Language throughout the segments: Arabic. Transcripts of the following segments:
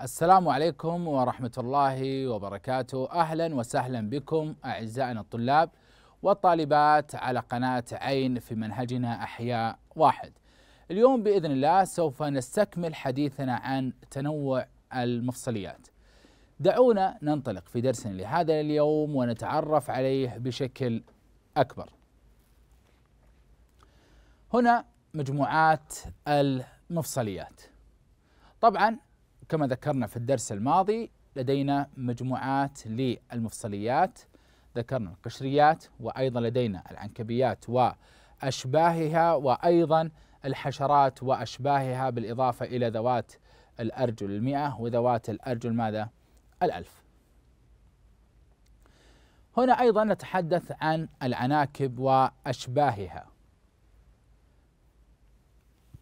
السلام عليكم ورحمة الله وبركاته أهلا وسهلا بكم أعزائنا الطلاب والطالبات على قناة عين في منهجنا أحياء واحد اليوم بإذن الله سوف نستكمل حديثنا عن تنوع المفصليات دعونا ننطلق في درسنا لهذا اليوم ونتعرف عليه بشكل أكبر هنا مجموعات المفصليات طبعا كما ذكرنا في الدرس الماضي لدينا مجموعات للمفصليات ذكرنا القشريات وأيضا لدينا العنكبيات وأشباهها وأيضا الحشرات وأشباهها بالإضافة إلى ذوات الأرجل المئة وذوات الأرجل ماذا؟ الألف هنا أيضا نتحدث عن العناكب وأشباهها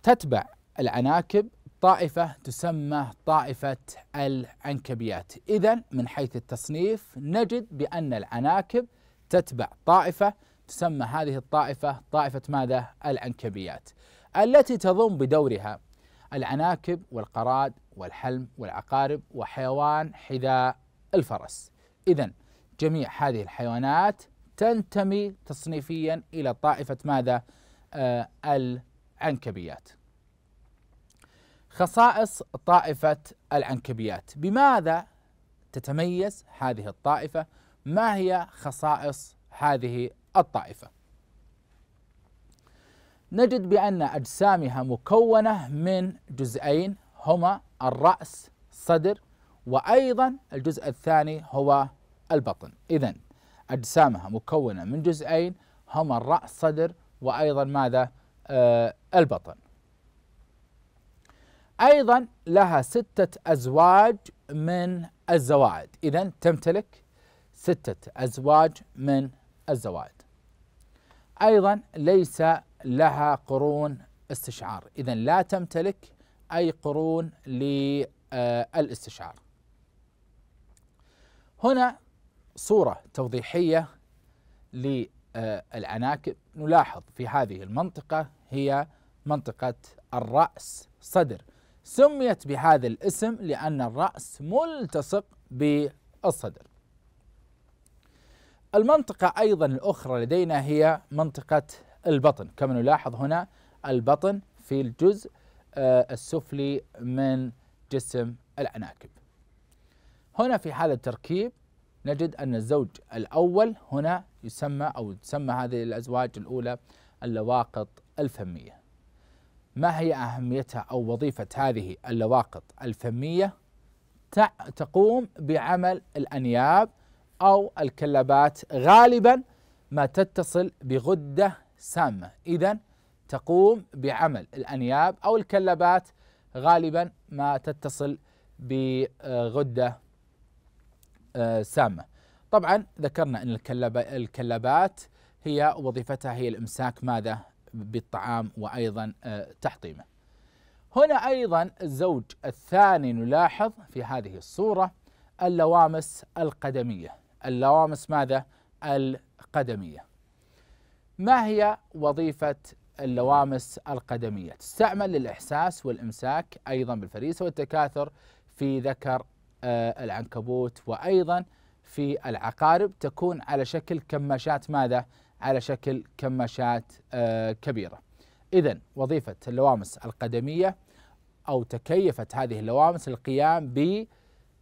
تتبع العناكب طائفة تسمى طائفة العنكبيات إذا من حيث التصنيف نجد بأن العناكب تتبع طائفة تسمى هذه الطائفة طائفة ماذا؟ العنكبيات التي تضم بدورها العناكب والقراد والحلم والعقارب وحيوان حذاء الفرس إذا جميع هذه الحيوانات تنتمي تصنيفيا إلى طائفة ماذا؟ آه العنكبيات خصائص طائفة العنكبيات بماذا تتميز هذه الطائفة ما هي خصائص هذه الطائفة نجد بأن أجسامها مكونة من جزئين هما الرأس صدر وأيضا الجزء الثاني هو البطن إذا أجسامها مكونة من جزئين هما الرأس صدر وأيضا ماذا آه البطن أيضا لها ستة أزواج من الزوائد إذا تمتلك ستة أزواج من الزوائد أيضا ليس لها قرون استشعار إذا لا تمتلك أي قرون للاستشعار هنا صورة توضيحية للعناكب نلاحظ في هذه المنطقة هي منطقة الرأس صدر سميت بهذا الاسم لأن الرأس ملتصق بالصدر المنطقة أيضا الأخرى لدينا هي منطقة البطن كما نلاحظ هنا البطن في الجزء آه، السفلي من جسم العناكب هنا في حالة التركيب نجد أن الزوج الأول هنا يسمى أو تسمى هذه الأزواج الأولى اللواقط الفمية ما هي أهميتها أو وظيفة هذه اللواقط الفمية تقوم بعمل الأنياب أو الكلبات غالبا ما تتصل بغدة سامة إذا تقوم بعمل الأنياب أو الكلبات غالبا ما تتصل بغدة آه، سامة طبعا ذكرنا أن الكلبات هي وظيفتها هي الإمساك ماذا بالطعام وأيضا آه، تحطيمه هنا أيضا الزوج الثاني نلاحظ في هذه الصورة اللوامس القدمية اللوامس ماذا؟ القدمية ما هي وظيفة اللوامس القدمية؟ تستعمل للإحساس والإمساك أيضا بالفريسة والتكاثر في ذكر آه، العنكبوت وأيضا في العقارب تكون على شكل كماشات ماذا؟ على شكل كماشات آه، كبيرة إذا وظيفة اللوامس القدمية أو تكيفت هذه اللوامس القيام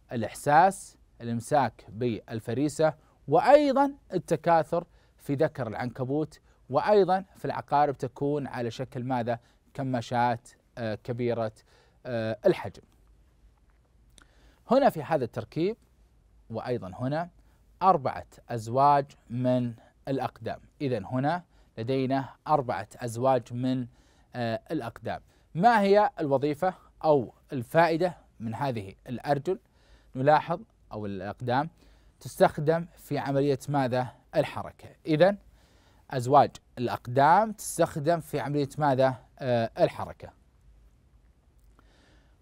بالإحساس الإمساك بالفريسة وأيضا التكاثر في ذكر العنكبوت وأيضا في العقارب تكون على شكل ماذا كماشات آه، كبيرة آه، الحجم هنا في هذا التركيب وأيضا هنا أربعة أزواج من الأقدام إذا هنا لدينا أربعة أزواج من آه، الأقدام ما هي الوظيفة أو الفائدة من هذه الأرجل نلاحظ أو الأقدام تستخدم في عملية ماذا الحركة إذا أزواج الأقدام تستخدم في عملية ماذا آه، الحركة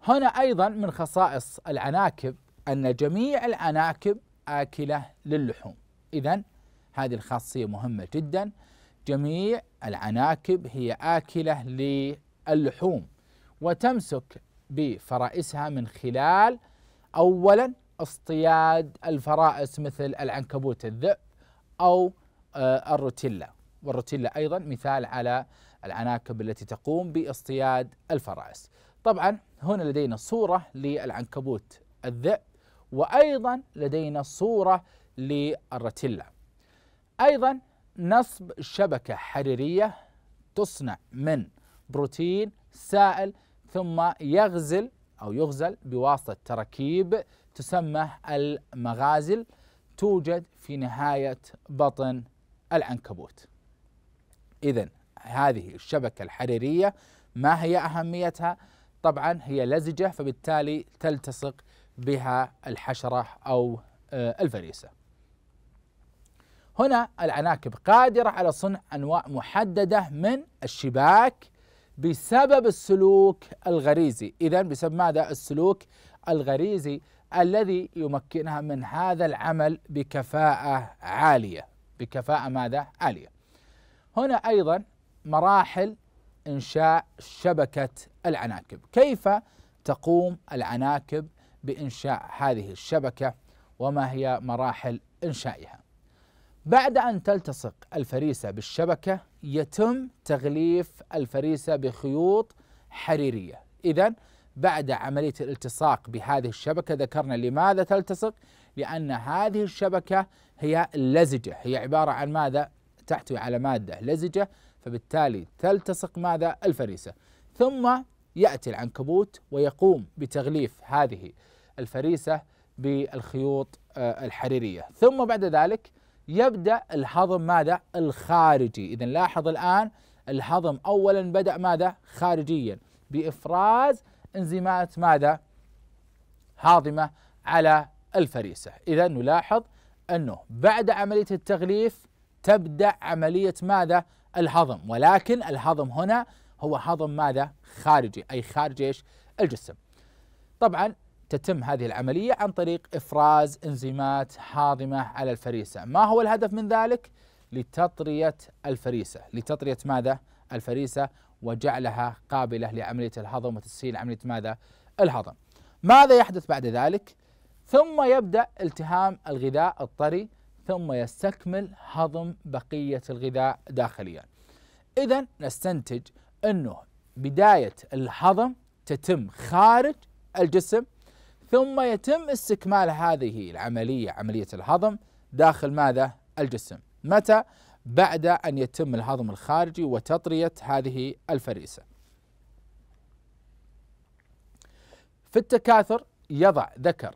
هنا أيضا من خصائص العناكب أن جميع العناكب آكلة للحوم إذا هذه الخاصية مهمة جدا جميع العناكب هي آكلة للحوم وتمسك بفرائسها من خلال أولا اصطياد الفرائس مثل العنكبوت الذئب أو آه، الروتيلا والروتيلا أيضا مثال على العناكب التي تقوم باصطياد الفرائس طبعا هنا لدينا صورة للعنكبوت الذئب وأيضا لدينا صورة للروتيلا أيضا نصب شبكة حريرية تصنع من بروتين سائل ثم يغزل أو يغزل بواسطة تركيب تسمى المغازل توجد في نهاية بطن العنكبوت إذا هذه الشبكة الحريرية ما هي أهميتها؟ طبعا هي لزجة فبالتالي تلتصق بها الحشرة أو آه، الفريسة هنا العناكب قادرة على صنع أنواع محددة من الشباك بسبب السلوك الغريزي إذا بسبب ماذا السلوك الغريزي الذي يمكنها من هذا العمل بكفاءة عالية بكفاءة ماذا عالية هنا أيضا مراحل إنشاء شبكة العناكب كيف تقوم العناكب بإنشاء هذه الشبكة وما هي مراحل إنشائها بعد أن تلتصق الفريسة بالشبكة يتم تغليف الفريسة بخيوط حريرية إذا بعد عملية الالتصاق بهذه الشبكة ذكرنا لماذا تلتصق لأن هذه الشبكة هي لزجة هي عبارة عن ماذا تحتوي على مادة لزجة فبالتالي تلتصق ماذا الفريسة ثم يأتي العنكبوت ويقوم بتغليف هذه الفريسة بالخيوط آه، الحريرية ثم بعد ذلك يبدأ الهضم ماذا؟ الخارجي إذا لاحظ الآن الهضم أولا بدأ ماذا؟ خارجيا بإفراز انزيمات ماذا؟ هاضمة على الفريسة إذا نلاحظ أنه بعد عملية التغليف تبدأ عملية ماذا؟ الهضم ولكن الهضم هنا هو هضم ماذا؟ خارجي أي خارج ايش؟ الجسم. طبعا تتم هذه العملية عن طريق إفراز إنزيمات هاضمة على الفريسة ما هو الهدف من ذلك؟ لتطرية الفريسة لتطرية ماذا؟ الفريسة وجعلها قابلة لعملية الهضم وتسهيل عملية ماذا؟ الهضم ماذا يحدث بعد ذلك؟ ثم يبدأ التهام الغذاء الطري ثم يستكمل هضم بقية الغذاء داخليا إذا نستنتج أنه بداية الهضم تتم خارج الجسم ثم يتم استكمال هذه العملية عملية الهضم داخل ماذا؟ الجسم متى؟ بعد أن يتم الهضم الخارجي وتطرية هذه الفريسة في التكاثر يضع ذكر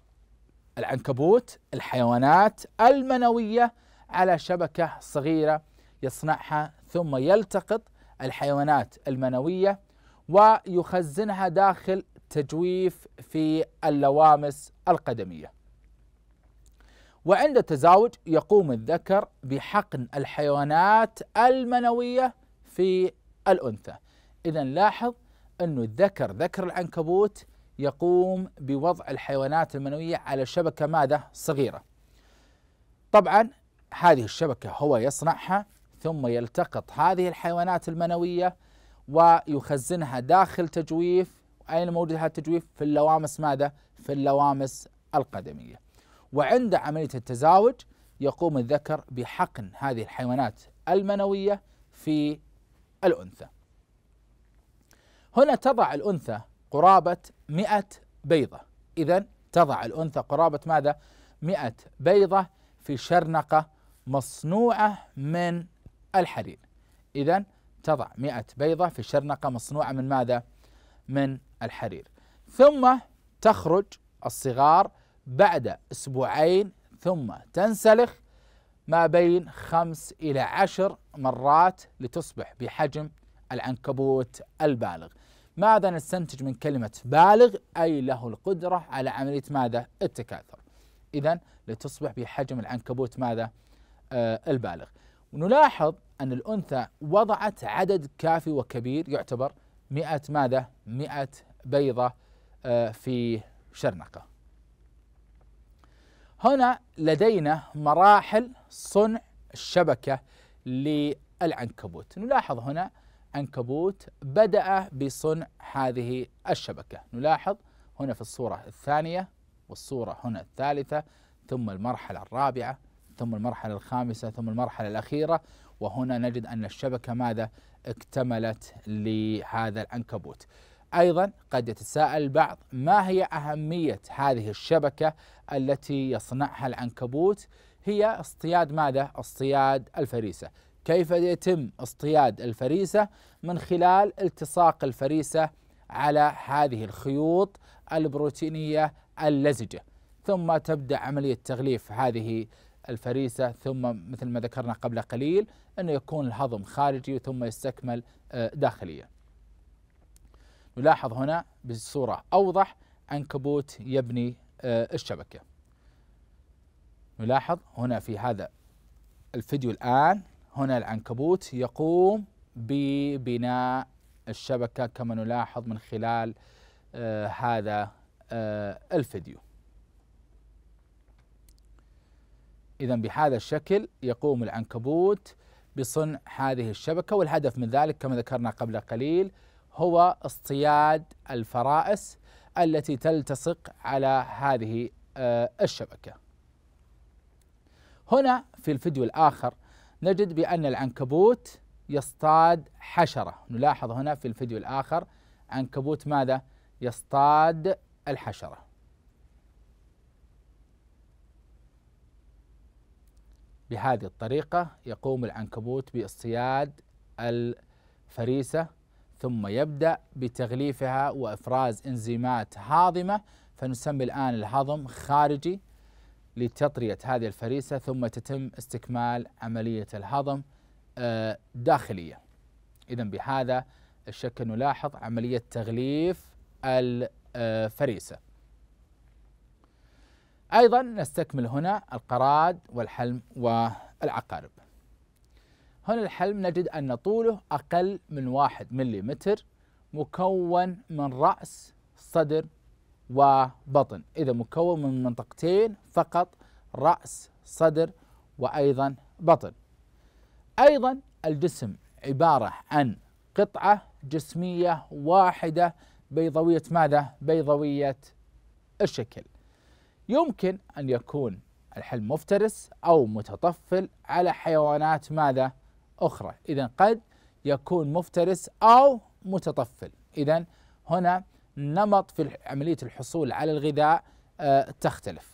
العنكبوت الحيوانات المنوية على شبكة صغيرة يصنعها ثم يلتقط الحيوانات المنوية ويخزنها داخل تجويف في اللوامس القدميه. وعند التزاوج يقوم الذكر بحقن الحيوانات المنويه في الانثى. اذا لاحظ انه الذكر ذكر العنكبوت يقوم بوضع الحيوانات المنويه على شبكه ماذا؟ صغيره. طبعا هذه الشبكه هو يصنعها ثم يلتقط هذه الحيوانات المنويه ويخزنها داخل تجويف أين موجود هذا التجويف؟ في اللوامس ماذا؟ في اللوامس القدمية وعند عملية التزاوج يقوم الذكر بحقن هذه الحيوانات المنوية في الأنثى هنا تضع الأنثى قرابة 100 بيضة إذا تضع الأنثى قرابة ماذا؟ 100 بيضة في شرنقة مصنوعة من الحرير إذا تضع 100 بيضة في شرنقة مصنوعة من ماذا؟ من الحرير ثم تخرج الصغار بعد أسبوعين ثم تنسلخ ما بين خمس إلى عشر مرات لتصبح بحجم العنكبوت البالغ ماذا نستنتج من كلمة بالغ أي له القدرة على عملية ماذا التكاثر إذا لتصبح بحجم العنكبوت ماذا آه البالغ ونلاحظ أن الأنثى وضعت عدد كافي وكبير يعتبر مئة ماذا مئة بيضة آه، في شرنقة هنا لدينا مراحل صنع الشبكة للعنكبوت نلاحظ هنا عنكبوت بدأ بصنع هذه الشبكة نلاحظ هنا في الصورة الثانية والصورة هنا الثالثة ثم المرحلة الرابعة ثم المرحلة الخامسة ثم المرحلة الأخيرة وهنا نجد أن الشبكة ماذا اكتملت لهذا العنكبوت أيضا قد يتساءل البعض ما هي أهمية هذه الشبكة التي يصنعها العنكبوت هي اصطياد ماذا؟ اصطياد الفريسة كيف يتم اصطياد الفريسة من خلال التصاق الفريسة على هذه الخيوط البروتينية اللزجة ثم تبدأ عملية تغليف هذه الفريسة ثم مثل ما ذكرنا قبل قليل أنه يكون الهضم خارجي ثم يستكمل آه، داخليا نلاحظ هنا بصورة أوضح عنكبوت يبني آه، الشبكة نلاحظ هنا في هذا الفيديو الآن هنا العنكبوت يقوم ببناء الشبكة كما نلاحظ من خلال آه، هذا آه، الفيديو إذا بهذا الشكل يقوم العنكبوت بصنع هذه الشبكة والهدف من ذلك كما ذكرنا قبل قليل هو اصطياد الفرائس التي تلتصق على هذه آه، الشبكه. هنا في الفيديو الاخر نجد بان العنكبوت يصطاد حشره، نلاحظ هنا في الفيديو الاخر عنكبوت ماذا؟ يصطاد الحشره. بهذه الطريقه يقوم العنكبوت باصطياد الفريسه ثم يبدأ بتغليفها وإفراز إنزيمات هاضمة فنسمي الآن الهضم خارجي لتطرية هذه الفريسة ثم تتم استكمال عملية الهضم آه، داخلية إذا بهذا الشكل نلاحظ عملية تغليف الفريسة أيضا نستكمل هنا القراد والحلم والعقارب هنا الحلم نجد أن طوله أقل من واحد مليمتر مكون من رأس صدر وبطن إذا مكون من منطقتين فقط رأس صدر وأيضا بطن أيضا الجسم عبارة عن قطعة جسمية واحدة بيضوية ماذا؟ بيضوية الشكل يمكن أن يكون الحلم مفترس أو متطفل على حيوانات ماذا؟ أخرى إذا قد يكون مفترس أو متطفل إذا هنا نمط في عملية الحصول على الغذاء آه، تختلف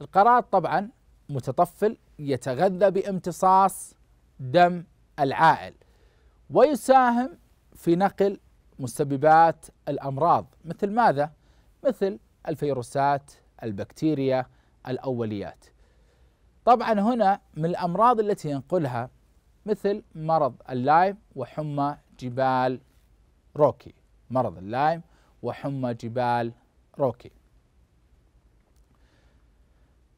القراط طبعا متطفل يتغذى بامتصاص دم العائل ويساهم في نقل مسببات الامراض مثل ماذا؟ مثل الفيروسات، البكتيريا، الاوليات. طبعا هنا من الامراض التي ينقلها مثل مرض اللايم وحمى جبال روكي مرض اللايم وحمى جبال روكي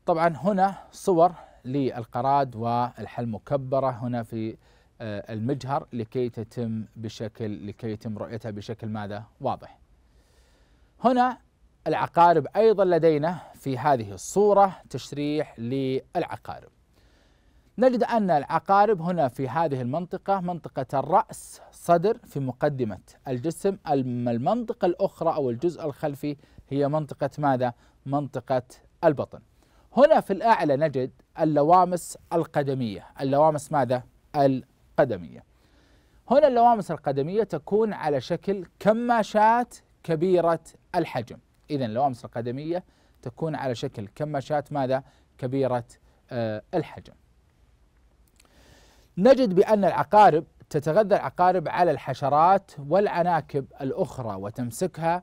طبعا هنا صور للقراد والحل مكبرة هنا في آه، المجهر لكي تتم بشكل لكي يتم رؤيتها بشكل ماذا واضح هنا العقارب أيضا لدينا في هذه الصورة تشريح للعقارب نجد أن العقارب هنا في هذه المنطقة منطقة الرأس صدر في مقدمة الجسم المنطقة الأخرى أو الجزء الخلفي هي منطقة ماذا؟ منطقة البطن هنا في الأعلى نجد اللوامس القدمية اللوامس ماذا؟ القدمية هنا اللوامس القدمية تكون على شكل كماشات كبيرة الحجم إذا اللوامس القدمية تكون على شكل كماشات ماذا؟ كبيرة آه، الحجم نجد بأن العقارب تتغذى العقارب على الحشرات والعناكب الأخرى وتمسكها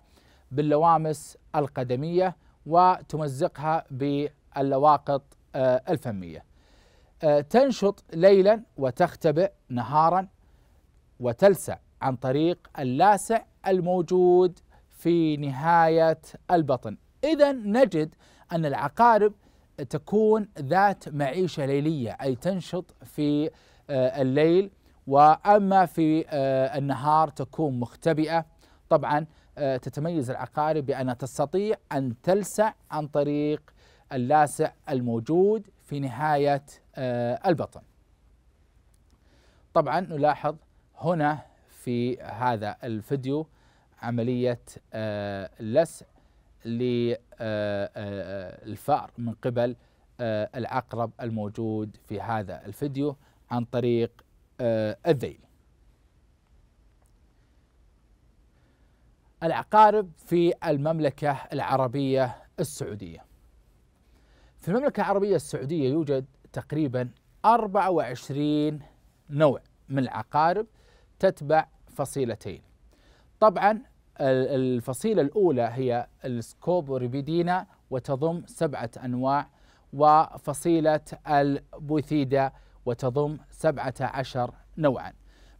باللوامس القدمية وتمزقها باللواقط آه، الفمية آه، تنشط ليلا وتختبئ نهارا وتلسع عن طريق اللاسع الموجود في نهاية البطن إذا نجد أن العقارب تكون ذات معيشة ليلية أي تنشط في آه، الليل وأما في آه، النهار تكون مختبئة طبعا آه، تتميز العقارب بأنها تستطيع أن تلسع عن طريق اللاسع الموجود في نهاية البطن طبعا نلاحظ هنا في هذا الفيديو عملية آه، لسع للفأر آه، آه، من قبل العقرب الموجود في هذا الفيديو عن طريق الذيل العقارب في المملكة العربية السعودية في المملكة العربية السعودية يوجد تقريبا 24 نوع من العقارب تتبع فصيلتين طبعا الفصيلة الأولى هي السكوبوريبيدينا وتضم سبعة أنواع وفصيلة البوثيدا وتضم سبعة عشر نوعا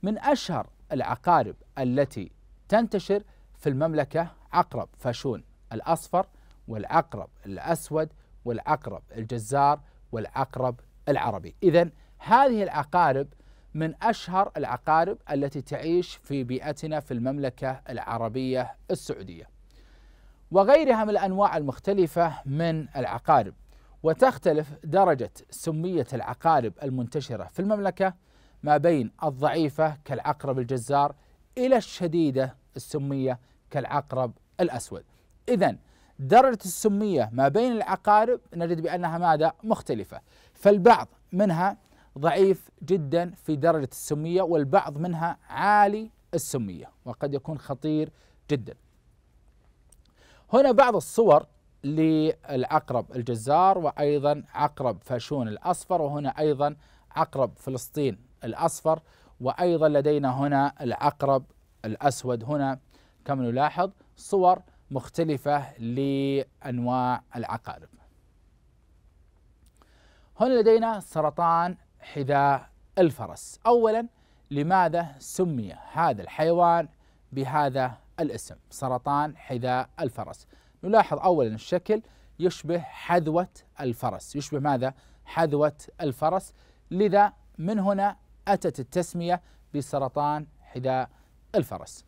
من أشهر العقارب التي تنتشر في المملكة عقرب فاشون الأصفر والعقرب الأسود والعقرب الجزار والعقرب العربي إذا هذه العقارب من أشهر العقارب التي تعيش في بيئتنا في المملكة العربية السعودية وغيرها من الأنواع المختلفة من العقارب وتختلف درجة سمية العقارب المنتشرة في المملكة ما بين الضعيفة كالعقرب الجزار إلى الشديدة السمية كالعقرب الأسود إذا درجة السمية ما بين العقارب نجد بأنها ماذا مختلفة فالبعض منها ضعيف جدا في درجة السمية والبعض منها عالي السمية وقد يكون خطير جدا هنا بعض الصور للعقرب الجزار وأيضا عقرب فاشون الأصفر وهنا أيضا عقرب فلسطين الأصفر وأيضا لدينا هنا العقرب الأسود هنا كما نلاحظ صور مختلفة لأنواع العقارب هنا لدينا سرطان حذاء الفرس أولا لماذا سمي هذا الحيوان بهذا الاسم سرطان حذاء الفرس نلاحظ أولا الشكل يشبه حذوة الفرس يشبه ماذا حذوة الفرس لذا من هنا أتت التسمية بسرطان حذاء الفرس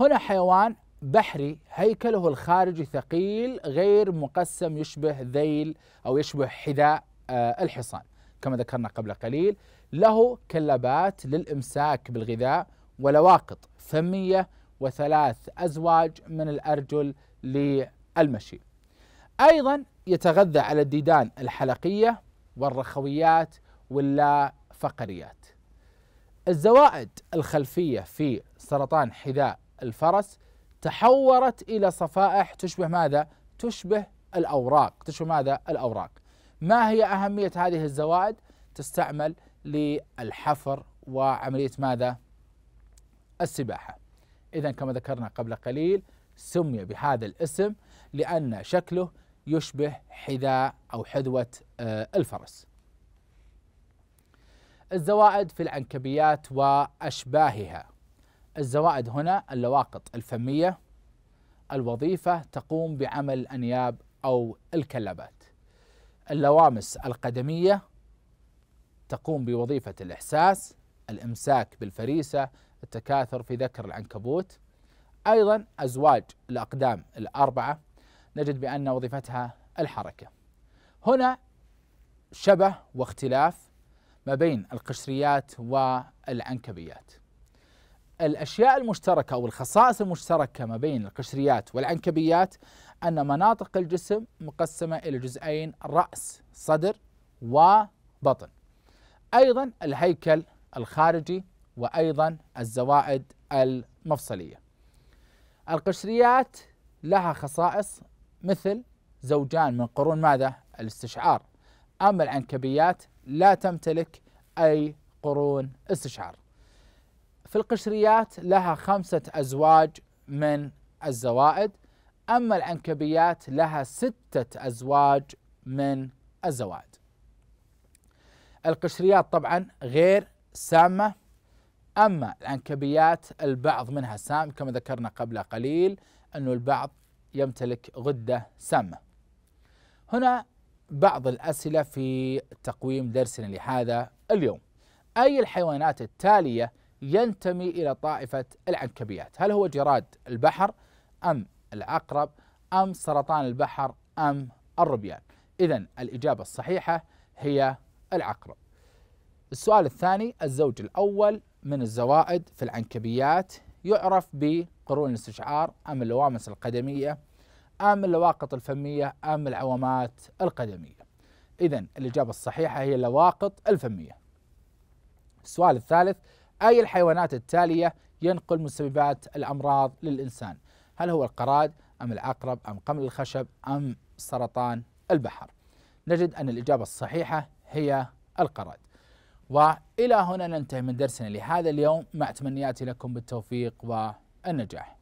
هنا حيوان بحري هيكله الخارجي ثقيل غير مقسم يشبه ذيل أو يشبه حذاء آه، الحصان كما ذكرنا قبل قليل له كلبات للإمساك بالغذاء ولواقط فمية وثلاث أزواج من الأرجل للمشي أيضا يتغذى على الديدان الحلقية والرخويات واللا فقريات الزوائد الخلفية في سرطان حذاء الفرس تحورت إلى صفائح تشبه ماذا؟ تشبه الأوراق تشبه ماذا؟ الأوراق ما هي أهمية هذه الزوائد تستعمل للحفر وعملية ماذا السباحة إذا كما ذكرنا قبل قليل سمي بهذا الاسم لأن شكله يشبه حذاء أو حذوة آه، الفرس الزوائد في العنكبيات وأشباهها الزوائد هنا اللواقط الفمية الوظيفة تقوم بعمل الأنياب أو الكلابات اللوامس القدمية تقوم بوظيفة الإحساس الإمساك بالفريسة التكاثر في ذكر العنكبوت أيضا أزواج الأقدام الأربعة نجد بأن وظيفتها الحركة هنا شبه واختلاف ما بين القشريات والعنكبيات الأشياء المشتركة أو الخصائص المشتركة ما بين القشريات والعنكبيات أن مناطق الجسم مقسمة إلى جزئين رأس صدر وبطن أيضا الهيكل الخارجي وأيضا الزوائد المفصلية القشريات لها خصائص مثل زوجان من قرون ماذا؟ الاستشعار أما العنكبيات لا تمتلك أي قرون استشعار في القشريات لها خمسة أزواج من الزوائد أما العنكبيات لها ستة أزواج من الزوائد القشريات طبعا غير سامة أما العنكبيات البعض منها سام كما ذكرنا قبل قليل أن البعض يمتلك غدة سامة هنا بعض الأسئلة في تقويم درسنا لهذا اليوم أي الحيوانات التالية ينتمي إلى طائفة العنكبيات هل هو جراد البحر أم العقرب أم سرطان البحر أم الربيان إذا الإجابة الصحيحة هي العقرب السؤال الثاني الزوج الأول من الزوائد في العنكبيات يعرف بقرون الاستشعار أم اللوامس القدمية أم اللواقط الفمية أم العوامات القدمية إذا الإجابة الصحيحة هي اللواقط الفمية السؤال الثالث أي الحيوانات التالية ينقل مسببات الأمراض للإنسان هل هو القراد أم العقرب أم قمل الخشب أم سرطان البحر نجد أن الإجابة الصحيحة هي القراد وإلى هنا ننتهي من درسنا لهذا اليوم مع تمنياتي لكم بالتوفيق والنجاح